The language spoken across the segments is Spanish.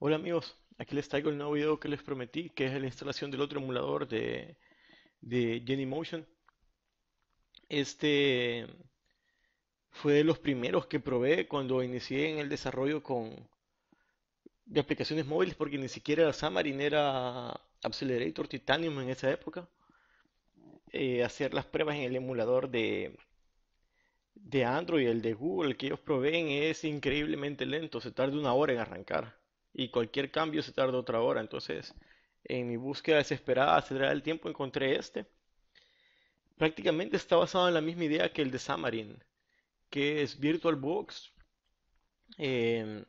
Hola amigos, aquí les traigo el nuevo video que les prometí, que es la instalación del otro emulador de, Genymotion. Este fue de los primeros que probé cuando inicié en el desarrollo con, de aplicaciones móviles, porque ni siquiera la Xamarin, era Accelerator Titanium en esa época. Eh, hacer las pruebas en el emulador de, de Android, el de Google, que ellos proveen, es increíblemente lento, se tarda una hora en arrancar y cualquier cambio se tarda otra hora. Entonces, en mi búsqueda desesperada acelerada el tiempo, encontré este. Prácticamente está basado en la misma idea que el de samarin que es VirtualBox, em,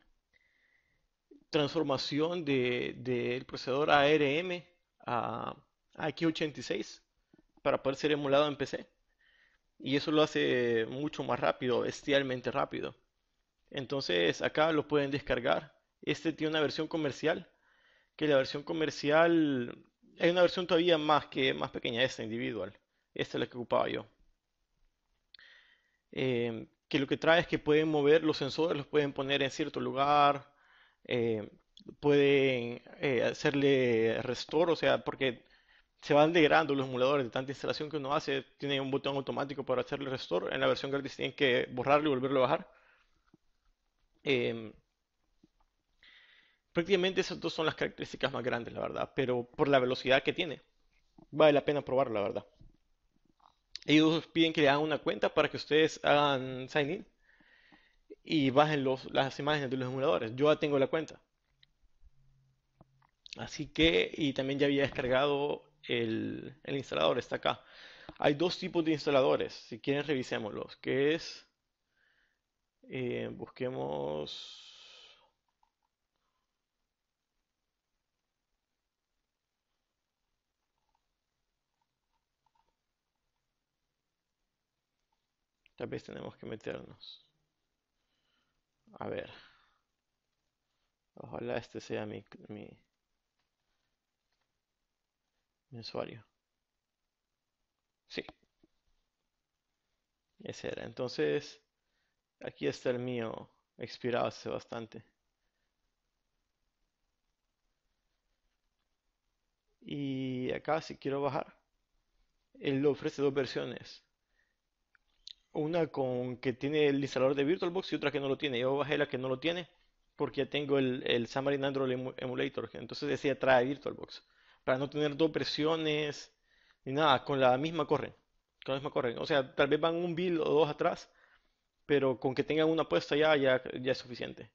transformación del de, procesador ARM a AQ86 para poder ser emulado en PC. Y eso lo hace mucho más rápido, bestialmente rápido. Entonces acá lo pueden descargar este tiene una versión comercial, que la versión comercial hay una versión todavía más que más pequeña, esta individual. Esta es la que ocupaba yo. Em, que lo que trae es que pueden mover los sensores, los pueden poner en cierto lugar, em, pueden eh, hacerle restore, o sea, porque se van degradando los emuladores de tanta instalación que uno hace, tiene un botón automático para hacerle restore, en la versión gratis tienen que borrarlo y volverlo a bajar. Em, Prácticamente esas dos son las características más grandes, la verdad, pero por la velocidad que tiene, vale la pena probarlo, la verdad. Ellos piden que le hagan una cuenta para que ustedes hagan sign in y bajen las imágenes de los emuladores. Yo ya tengo la cuenta. Así que, y también ya había descargado el, instalador, está acá. Hay dos tipos de instaladores, si quieren revisémoslos, que es, eh, busquemos Tal vez tenemos que meternos. A ver. Ojalá este sea mi, mi, usuario. Sí. Ese era. Entonces, aquí está el mío. Expirado hace bastante. Y acá si quiero bajar, él ofrece dos versiones una con que tiene el instalador de VirtualBox y otra que no lo tiene. Yo bajé la que no lo tiene porque ya tengo el, el Xamarin Android Emulator. Entonces decía trae VirtualBox. Para no tener dos presiones ni nada, con la misma corren. Con la misma corren. O sea, tal vez van un build o dos atrás, pero con que tengan una puesta ya, ya, ya es suficiente.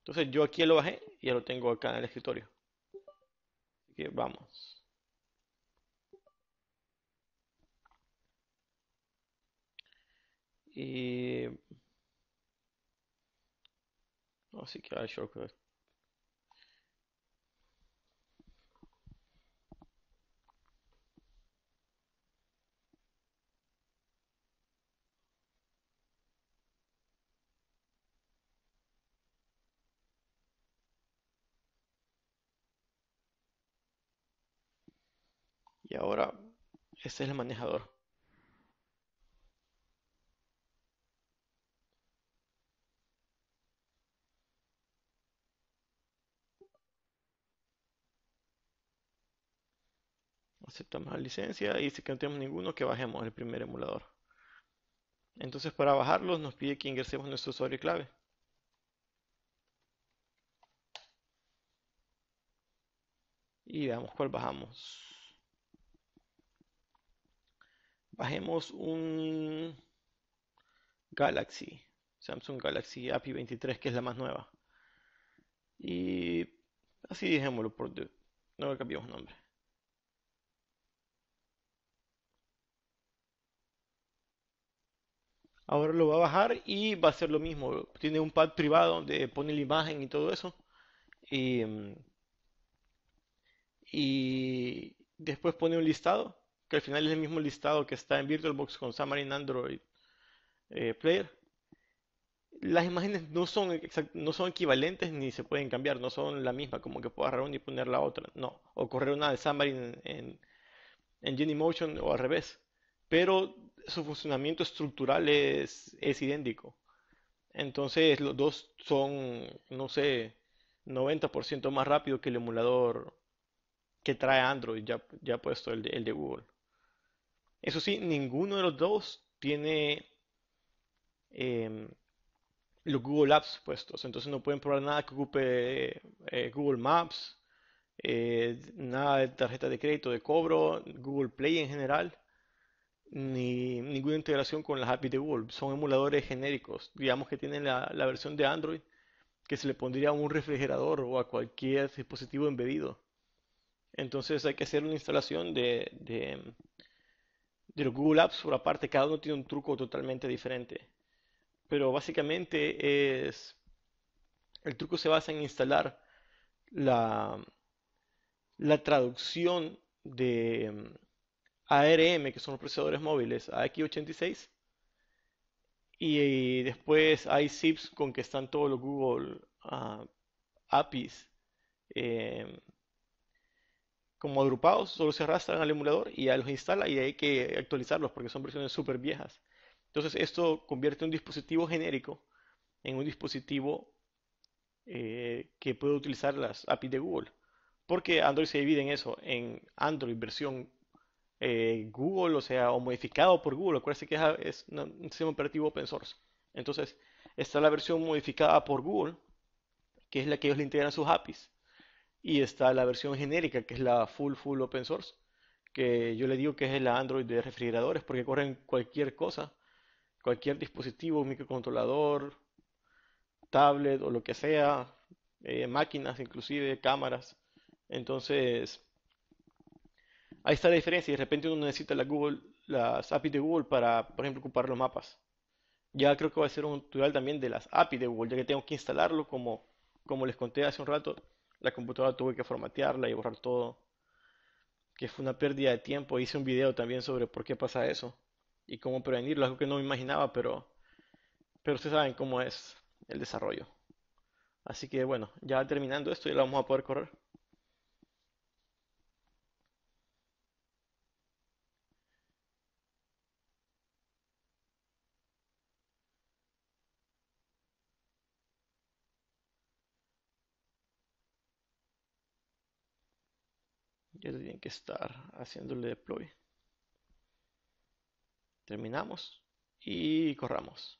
Entonces yo aquí lo bajé y ya lo tengo acá en el escritorio. que vamos. Eh, no así que hay que Y ahora, este es el manejador. aceptamos la licencia y si no tenemos ninguno que bajemos el primer emulador. Entonces para bajarlos nos pide que ingresemos nuestro usuario clave. Y veamos cuál bajamos. Bajemos un Galaxy, Samsung Galaxy API 23 que es la más nueva. Y así dejémoslo por... No le cambiamos nombre. Ahora lo va a bajar y va a ser lo mismo. Tiene un pad privado donde pone la imagen y todo eso. Y, después pone un listado, que al final es el mismo listado que está en VirtualBox con Xamarin Android eh, Player. Las imágenes no son, no son equivalentes ni se pueden cambiar, no son la misma, como que puedo agarrar una y poner la otra, no. O correr una de Xamarin en, en, en motion o al revés. Pero su funcionamiento estructural es, idéntico. Entonces los dos son, no sé, 90% más rápido que el emulador que trae Android, ya, puesto el de, Google. Eso sí, ninguno de los dos tiene em, los Google Apps puestos. Entonces no pueden probar nada que ocupe eh, Google Maps, eh, nada de tarjeta de crédito de cobro, Google Play en general ni ninguna integración con las API de Google. Son emuladores genéricos. Digamos que tienen la, versión de Android que se le pondría a un refrigerador o a cualquier dispositivo embebido. Entonces hay que hacer una instalación de, de, de los Google Apps por aparte. Cada uno tiene un truco totalmente diferente. Pero básicamente es... El truco se basa en instalar la, la traducción de ARM, que son los procesadores móviles, x 86 y, después hay SIPs con que están todos los Google APIs ah, em, como agrupados, solo se arrastran al emulador y ya los instala y hay que actualizarlos porque son versiones súper viejas. Entonces esto convierte un dispositivo genérico en un dispositivo eh, que puede utilizar las APIs de Google. Porque Android se divide en eso, en Android versión eh, Google, o sea, o modificado por Google. Acuérdense que es, un sistema operativo open source. Entonces, está la versión modificada por Google, que es la que ellos le integran sus APIs. Y está la versión genérica, que es la full, full open source, que yo le digo que es la Android de refrigeradores, porque corren cualquier cosa, cualquier dispositivo, microcontrolador, tablet o lo que sea, eh, máquinas inclusive, cámaras. Entonces, Ahí está la diferencia y de repente uno necesita la Google, las APIs de Google para, por ejemplo, ocupar los mapas. Ya creo que va a ser un tutorial también de las APIs de Google, ya que tengo que instalarlo como, como les conté hace un rato, la computadora tuve que formatearla y borrar todo, que fue una pérdida de tiempo. Hice un video también sobre por qué pasa eso y cómo prevenirlo, algo que no me imaginaba, pero, pero ustedes saben cómo es el desarrollo. Así que bueno, ya terminando esto, ya lo vamos a poder correr. ya tienen que estar haciéndole deploy terminamos y corramos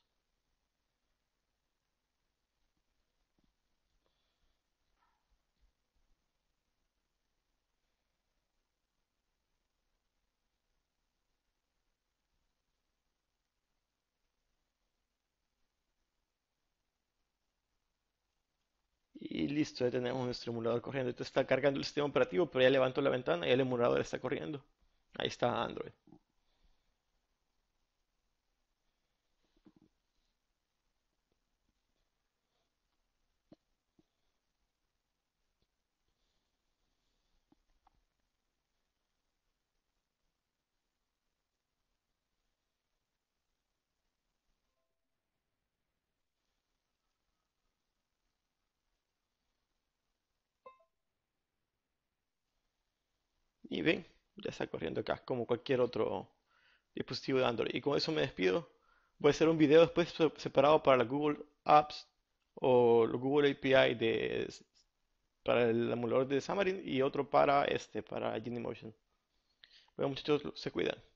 listo, ya tenemos nuestro emulador corriendo. Entonces está cargando el sistema operativo, pero ya levanto la ventana y el emulador está corriendo. Ahí está Android. Y ven, ya está corriendo acá, como cualquier otro dispositivo de Android. Y con eso me despido. Voy a hacer un video después separado para la Google Apps o Google API de, para el emulador de Xamarin y otro para este, para Motion. Bueno muchachos, se cuidan.